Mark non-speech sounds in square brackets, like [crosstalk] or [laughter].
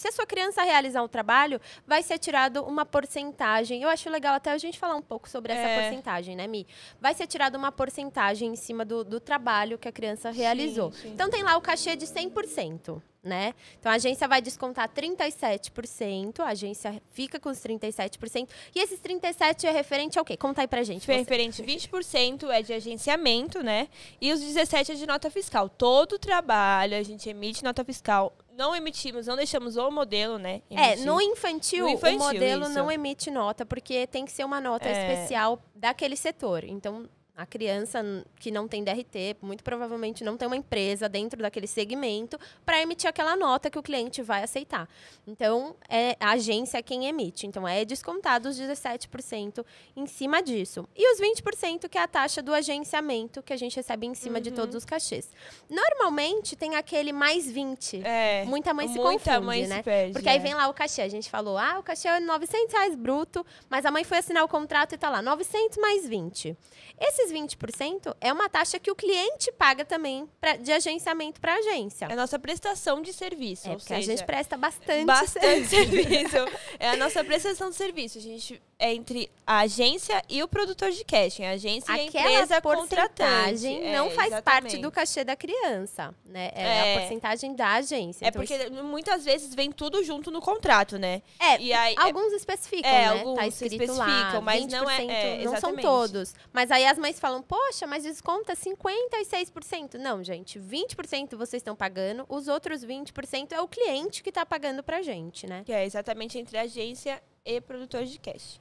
se a sua criança realizar um trabalho, vai ser tirado uma porcentagem. Eu acho legal até a gente falar um pouco sobre essa é. porcentagem, né, Mi? Vai ser tirado uma porcentagem em cima do, do trabalho que a criança realizou. Sim, sim. Então tem lá o cachê de 100%. Né? Então a agência vai descontar 37%, a agência fica com os 37%, e esses 37 é referente ao quê? Conta aí pra gente. É você. Referente 20% é de agenciamento, né? E os 17 é de nota fiscal. Todo trabalho a gente emite nota fiscal não emitimos, não deixamos o modelo, né? É, emitir. É, no infantil, no infantil, o modelo isso. não emite nota, porque tem que ser uma nota é... especial daquele setor. Então, a criança que não tem DRT, muito provavelmente não tem uma empresa dentro daquele segmento para emitir aquela nota que o cliente vai aceitar. Então, é a agência é quem emite. Então, é descontado os 17% em cima disso. E os 20% que é a taxa do agenciamento que a gente recebe em cima uhum. de todos uhum. os cachês. Normalmente, tem aquele mais 20. É, muita mãe se muita confunde, mãe né? Se perde, Porque é. aí vem lá o cachê. A gente falou, ah, o cachê é 900 reais bruto, mas a mãe foi assinar o contrato e está lá, 900 mais 20. Esses 20% é uma taxa que o cliente paga também pra, de agenciamento para agência. É a nossa prestação de serviço. É, seja, a gente presta bastante, bastante [laughs] serviço. é a nossa prestação de serviço. A gente é entre a agência e o produtor de casting. A agência Aquela e a empresa porcentagem contratante. não é, faz exatamente. parte do cachê da criança, né? É, é. a porcentagem da agência. É então porque isso... muitas vezes vem tudo junto no contrato, né? É, e aí, é alguns especificam, é, né? Tá alguns tá escrito especificam, lá, mas não é, é não são todos. Mas aí as mães falam, poxa, mas desconta 56%. Não, gente, 20% vocês estão pagando, os outros 20% é o cliente que está pagando para gente, né? Que é exatamente entre agência e produtores de cash.